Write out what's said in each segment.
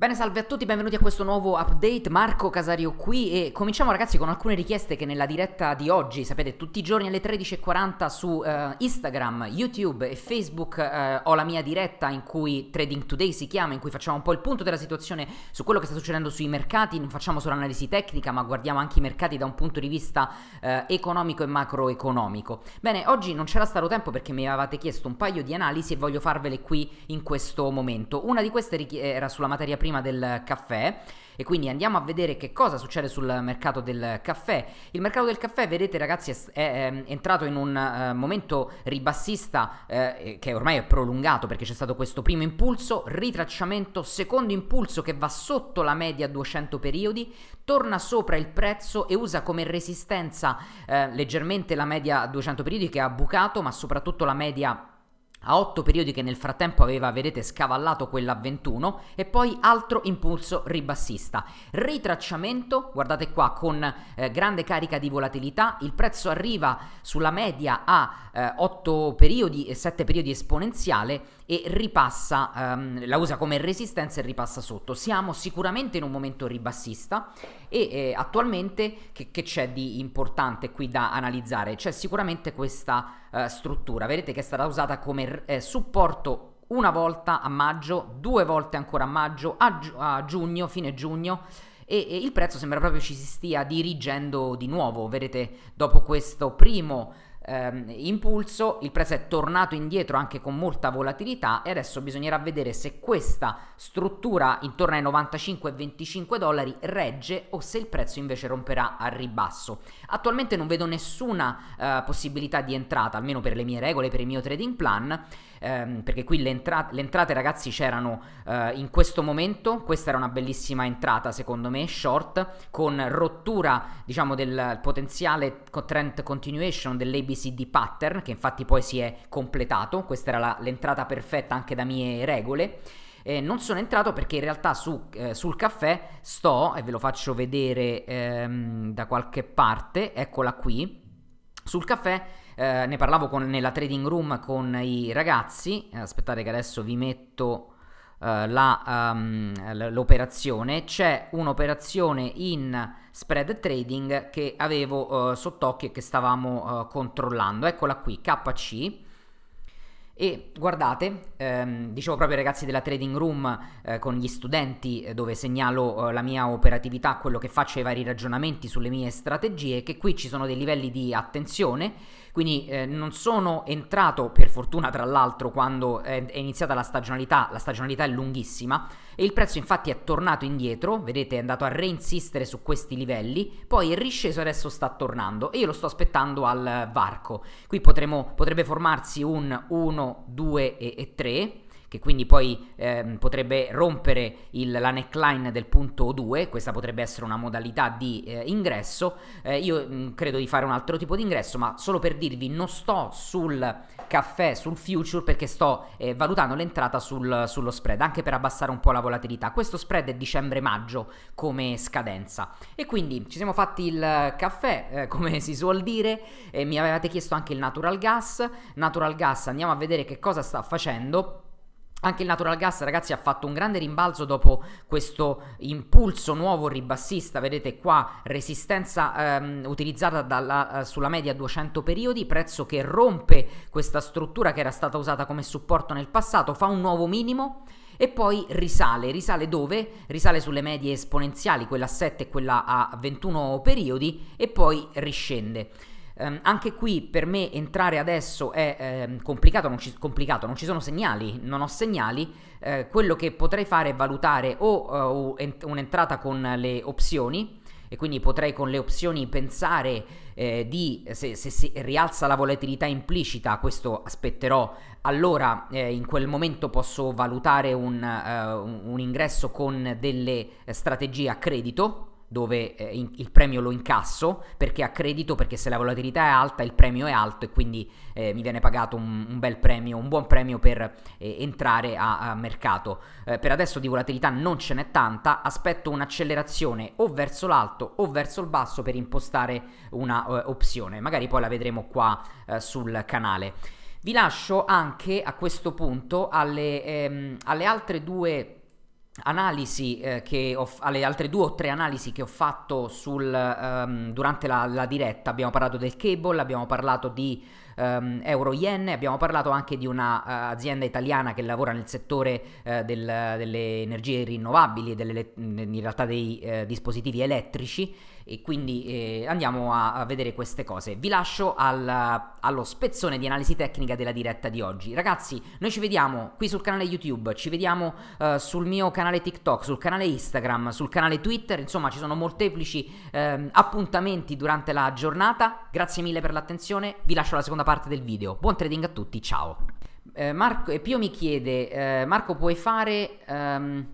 Bene, salve a tutti, benvenuti a questo nuovo update, Marco Casario qui e cominciamo ragazzi con alcune richieste che nella diretta di oggi, sapete, tutti i giorni alle 13.40 su uh, Instagram, YouTube e Facebook uh, ho la mia diretta in cui Trading Today si chiama, in cui facciamo un po' il punto della situazione su quello che sta succedendo sui mercati, non facciamo solo analisi tecnica ma guardiamo anche i mercati da un punto di vista uh, economico e macroeconomico. Bene, oggi non c'era stato tempo perché mi avevate chiesto un paio di analisi e voglio farvele qui in questo momento. Una di queste era sulla materia prima prima del caffè e quindi andiamo a vedere che cosa succede sul mercato del caffè. Il mercato del caffè, vedete ragazzi, è, è, è ehm, entrato in un uh, momento ribassista eh, che ormai è prolungato perché c'è stato questo primo impulso, ritracciamento, secondo impulso che va sotto la media 200 periodi, torna sopra il prezzo e usa come resistenza eh, leggermente la media 200 periodi che ha bucato, ma soprattutto la media a 8 periodi che nel frattempo aveva, vedete, scavallato quella a 21 e poi altro impulso ribassista. Ritracciamento, guardate qua, con eh, grande carica di volatilità, il prezzo arriva sulla media a eh, 8 periodi e 7 periodi esponenziale e ripassa, ehm, la usa come resistenza e ripassa sotto. Siamo sicuramente in un momento ribassista e eh, attualmente che, che c'è di importante qui da analizzare? C'è sicuramente questa eh, struttura. Vedete che è stata usata come eh, supporto una volta a maggio, due volte ancora a maggio, a, gi a giugno, fine giugno e, e, il prezzo sembra proprio ci si stia dirigendo di nuovo. Vedete, dopo questo primo ehm, impulso, il prezzo è tornato indietro anche con molta volatilità e adesso bisognerà vedere se questa struttura intorno ai 95 25 dollari regge o se il prezzo invece romperà a ribasso. Attualmente non vedo nessuna eh, possibilità di entrata, almeno per le mie regole, per il mio trading plan, ehm, perché qui le, entra- le entrate ragazzi c'erano eh, in questo momento, questa era una bellissima entrata secondo me, short, con rottura diciamo del potenziale trend continuation dell'ABC analisi di pattern, che infatti poi si è completato, questa era la, l'entrata perfetta anche da mie regole. Eh, non sono entrato perché in realtà su, eh, sul caffè sto, e ve lo faccio vedere ehm, da qualche parte, eccola qui, sul caffè eh, ne parlavo con, nella trading room con i ragazzi, aspettate che adesso vi metto eh, la, um, l'operazione, c'è un'operazione in spread trading che avevo uh, sott'occhio e che stavamo uh, controllando. Eccola qui, KC. E guardate, ehm, dicevo proprio ai ragazzi della trading room eh, con gli studenti eh, dove segnalo eh, la mia operatività, quello che faccio e i vari ragionamenti sulle mie strategie, che qui ci sono dei livelli di attenzione quindi eh, non sono entrato per fortuna tra l'altro quando è iniziata la stagionalità, la stagionalità è lunghissima e il prezzo infatti è tornato indietro, vedete è andato a reinsistere su questi livelli, poi è risceso e adesso sta tornando e io lo sto aspettando al varco, qui potremo, potrebbe formarsi un 1, 2 e, e 3 che quindi poi ehm, potrebbe rompere il, la neckline del punto 2, questa potrebbe essere una modalità di eh, ingresso, eh, io mh, mm, credo di fare un altro tipo di ingresso, ma solo per dirvi non sto sul caffè, sul future perché sto eh, valutando l'entrata sul, sullo spread, anche per abbassare un po' la volatilità, questo spread è dicembre-maggio come scadenza e quindi ci siamo fatti il caffè eh, come si suol dire, mi avevate chiesto anche il natural gas, natural gas andiamo a vedere che cosa sta facendo anche il natural gas, ragazzi, ha fatto un grande rimbalzo dopo questo impulso nuovo ribassista. Vedete qua resistenza ehm, utilizzata dalla, eh, sulla media 200 periodi, prezzo che rompe questa struttura che era stata usata come supporto nel passato, fa un nuovo minimo e poi risale. Risale dove? Risale sulle medie esponenziali, quella a 7 e quella a 21 periodi, e poi riscende ehm, anche qui per me entrare adesso è ehm, complicato, non ci, complicato, non ci sono segnali, non ho segnali, eh, quello che potrei fare è valutare o uh, un'entrata con le opzioni, e quindi potrei con le opzioni pensare eh, di se, se, si rialza la volatilità implicita, questo aspetterò, allora eh, in quel momento posso valutare un, uh, un ingresso con delle eh, strategie a credito dove eh, in, il premio lo incasso perché accredito, perché se la volatilità è alta il premio è alto e quindi eh, mi viene pagato un, un, bel premio, un buon premio per eh, entrare a, a mercato. Eh, per adesso di volatilità non ce n'è tanta, aspetto un'accelerazione o verso l'alto o verso il basso per impostare una eh, opzione, magari poi la vedremo qua eh, sul canale. Vi lascio anche a questo punto alle, ehm, alle altre due analisi eh, che ho, alle altre due o tre analisi che ho fatto sul, um, durante la, la diretta abbiamo parlato del cable abbiamo parlato di um, ehm, euro-yen. Abbiamo parlato anche di un'azienda eh, uh, italiana che lavora nel settore uh, del, delle energie rinnovabili, delle, in realtà dei uh, dispositivi elettrici e quindi eh, andiamo a, a, vedere queste cose. Vi lascio al, allo spezzone di analisi tecnica della diretta di oggi. Ragazzi, noi ci vediamo qui sul canale YouTube, ci vediamo eh, sul mio canale TikTok, sul canale Instagram, sul canale Twitter, insomma ci sono molteplici eh, appuntamenti durante la giornata. Grazie mille per l'attenzione, vi lascio la seconda parte parte del video. Buon trading a tutti, ciao! Eh, Marco, eh, Pio mi chiede, eh, Marco puoi fare um,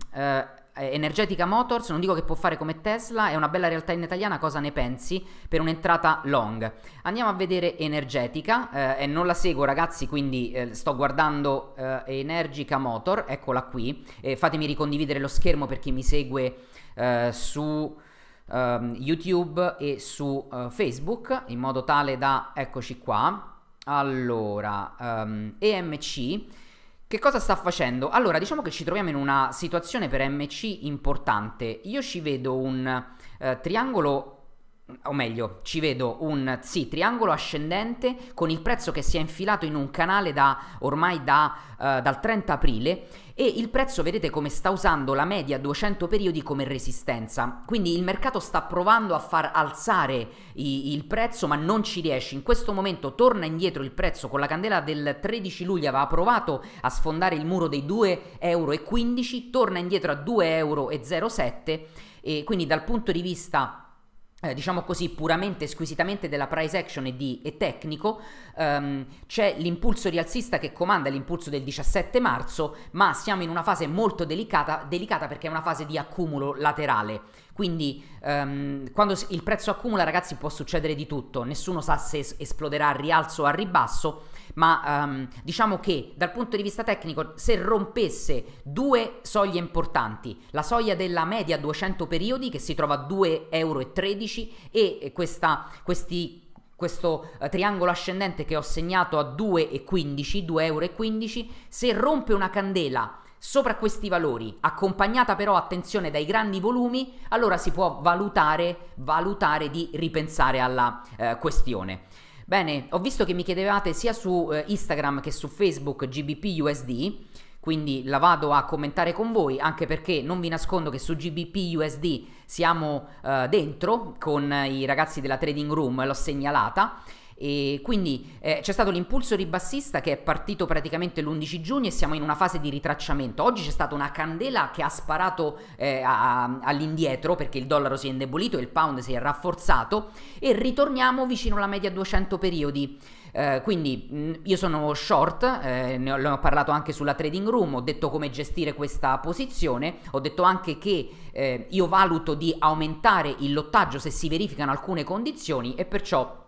Energetica Motors, non dico che può fare come Tesla, è una bella realtà in italiana, cosa ne pensi per un'entrata long? Andiamo a vedere Energetica, eh, non la seguo ragazzi, quindi eh, sto guardando eh, Energica Motor, eccola qui, fatemi ricondividere lo schermo per chi mi segue eh, su... Ehm, YouTube e su Facebook in modo tale da eccoci qua allora, um, ehm, EMC che cosa sta facendo? Allora, diciamo che ci troviamo in una situazione per MC importante. Io ci vedo un eh, triangolo o meglio, ci vedo un sì, triangolo ascendente con il prezzo che si è infilato in un canale da ormai da, eh, dal 30 aprile e il prezzo vedete come sta usando la media 200 periodi come resistenza. Quindi il mercato sta provando a far alzare i, il prezzo ma non ci riesce. In questo momento torna indietro il prezzo con la candela del 13 luglio aveva provato a sfondare il muro dei 2,15 euro, torna indietro a 2,07 euro e quindi dal punto di vista eh, diciamo così, puramente squisitamente della price action e, di, e tecnico, um, c'è l'impulso rialzista che comanda l'impulso del 17 marzo, ma siamo in una fase molto delicata, delicata perché è una fase di accumulo laterale. Quindi um, quando il prezzo accumula, ragazzi, può succedere di tutto, nessuno sa se esploderà a rialzo o a ribasso ma um, diciamo che dal punto di vista tecnico se rompesse due soglie importanti, la soglia della media 200 periodi che si trova a 2,13 euro e questa, questi questo eh, triangolo ascendente che ho segnato a 2,15 euro, se rompe una candela sopra questi valori accompagnata però attenzione dai grandi volumi allora si può valutare, valutare di ripensare alla eh, questione Bene, ho visto che mi chiedevate sia su eh, Instagram che su Facebook GBPUSD, quindi la vado a commentare con voi, anche perché non vi nascondo che su GBPUSD siamo eh, dentro con i ragazzi della Trading Room, l'ho segnalata e quindi eh, c'è stato l'impulso ribassista che è partito praticamente l'11 giugno e siamo in una fase di ritracciamento. Oggi c'è stata una candela che ha sparato eh, a, a, all'indietro perché il dollaro si è indebolito e il pound si è rafforzato e ritorniamo vicino alla media 200 periodi. Eh, quindi mh, mm, io sono short, eh, ne ho, ne ho parlato anche sulla trading room, ho detto come gestire questa posizione, ho detto anche che eh, io valuto di aumentare il lottaggio se si verificano alcune condizioni e perciò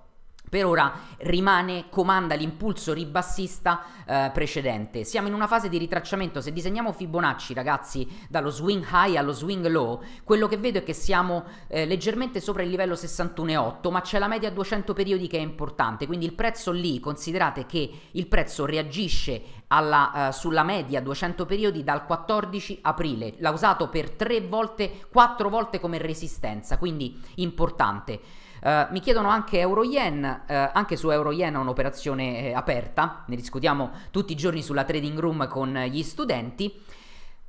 per ora rimane, comanda l'impulso ribassista eh, precedente. Siamo in una fase di ritracciamento. Se disegniamo Fibonacci, ragazzi, dallo swing high allo swing low, quello che vedo è che siamo eh, leggermente sopra il livello 61,8, ma c'è la media 200 periodi che è importante. Quindi il prezzo lì, considerate che il prezzo reagisce alla, eh, sulla media 200 periodi dal 14 aprile. L'ha usato per tre volte, quattro volte come resistenza, quindi importante. Eh, mi chiedono anche euro-yen, uh, eh, anche su euro-yen è un'operazione eh, aperta, ne discutiamo tutti i giorni sulla trading room con gli studenti.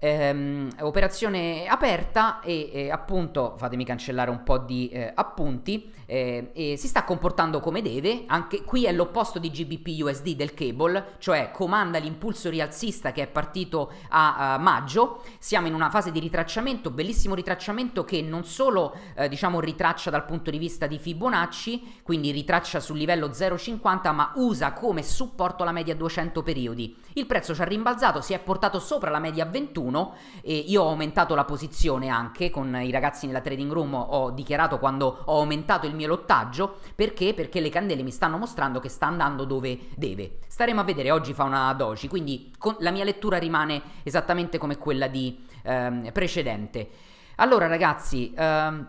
Ehm, operazione aperta e, e, eh, appunto fatemi cancellare un po' di eh, appunti eh, e si sta comportando come deve anche qui è l'opposto di GBP USD del cable cioè comanda l'impulso rialzista che è partito a, a, maggio siamo in una fase di ritracciamento bellissimo ritracciamento che non solo eh, diciamo ritraccia dal punto di vista di Fibonacci quindi ritraccia sul livello 0,50 ma usa come supporto la media 200 periodi il prezzo ci ha rimbalzato si è portato sopra la media 21 1. E io ho aumentato la posizione anche con i ragazzi nella trading room, ho dichiarato quando ho aumentato il mio lottaggio, perché? Perché le candele mi stanno mostrando che sta andando dove deve. Staremo a vedere, oggi fa una doji, quindi con, la mia lettura rimane esattamente come quella di ehm, precedente. Allora ragazzi, ehm,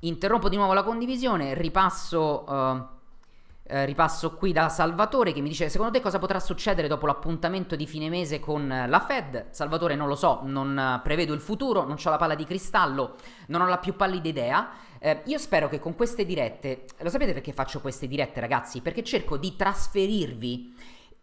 interrompo di nuovo la condivisione, ripasso... Eh, eh, ripasso qui da Salvatore che mi dice secondo te cosa potrà succedere dopo l'appuntamento di fine mese con eh, la Fed? Salvatore non lo so, non eh, prevedo il futuro, non ho la palla di cristallo, non ho la più pallida idea. Eh, io spero che con queste dirette, lo sapete perché faccio queste dirette ragazzi? Perché cerco di trasferirvi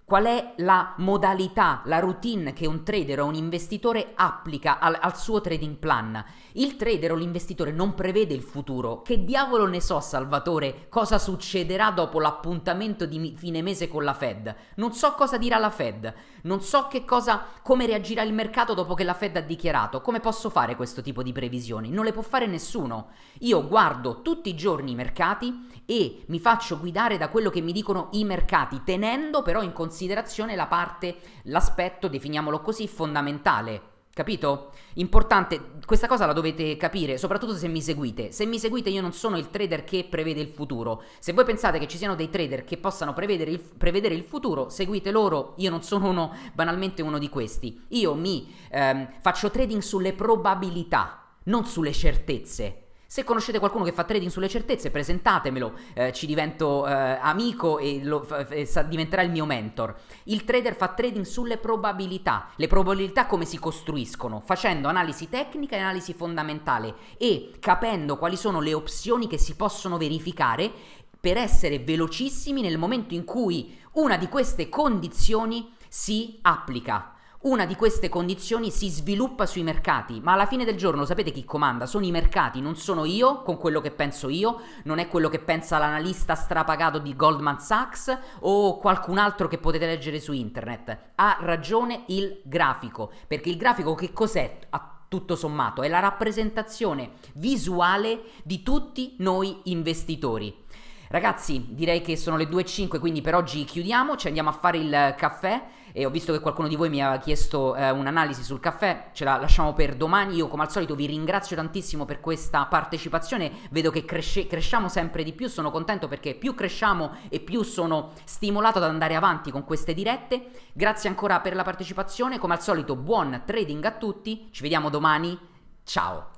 Qual è la modalità, la routine che un trader o un investitore applica al, al suo trading plan? Il trader o l'investitore non prevede il futuro. Che diavolo ne so, Salvatore, cosa succederà dopo l'appuntamento di fine mese con la Fed? Non so cosa dirà la Fed, non so che cosa, come reagirà il mercato dopo che la Fed ha dichiarato. Come posso fare questo tipo di previsioni? Non le può fare nessuno. Io guardo tutti i giorni i mercati e mi faccio guidare da quello che mi dicono i mercati, tenendo però in considerazione considerazione la parte, l'aspetto, definiamolo così, fondamentale Capito? Importante, questa cosa la dovete capire, soprattutto se mi seguite. Se mi seguite io non sono il trader che prevede il futuro. Se voi pensate che ci siano dei trader che possano prevedere il, prevedere il futuro, seguite loro, io non sono uno, banalmente uno di questi. Io mi ehm, faccio trading sulle probabilità, non sulle certezze. Se conoscete qualcuno che fa trading sulle certezze, presentatemelo, eh, ci divento eh, amico e, lo, e sa, diventerà il mio mentor. Il trader fa trading sulle probabilità, le probabilità come si costruiscono, facendo analisi tecnica e analisi fondamentale e capendo quali sono le opzioni che si possono verificare per essere velocissimi nel momento in cui una di queste condizioni si applica. Una di queste condizioni si sviluppa sui mercati, ma alla fine del giorno sapete chi comanda? Sono i mercati, non sono io con quello che penso io, non è quello che pensa l'analista strapagato di Goldman Sachs o qualcun altro che potete leggere su internet. Ha ragione il grafico, perché il grafico che cos'è? tutto sommato, è la rappresentazione visuale di tutti noi investitori. Ragazzi, direi che sono le 2.05, quindi per oggi chiudiamo, ci andiamo a fare il caffè e ho visto che qualcuno di voi mi ha chiesto eh, un'analisi sul caffè, ce la lasciamo per domani. Io come al solito vi ringrazio tantissimo per questa partecipazione, vedo che cresce- cresciamo sempre di più, sono contento perché più cresciamo e più sono stimolato ad andare avanti con queste dirette. Grazie ancora per la partecipazione, come al solito buon trading a tutti, ci vediamo domani, ciao!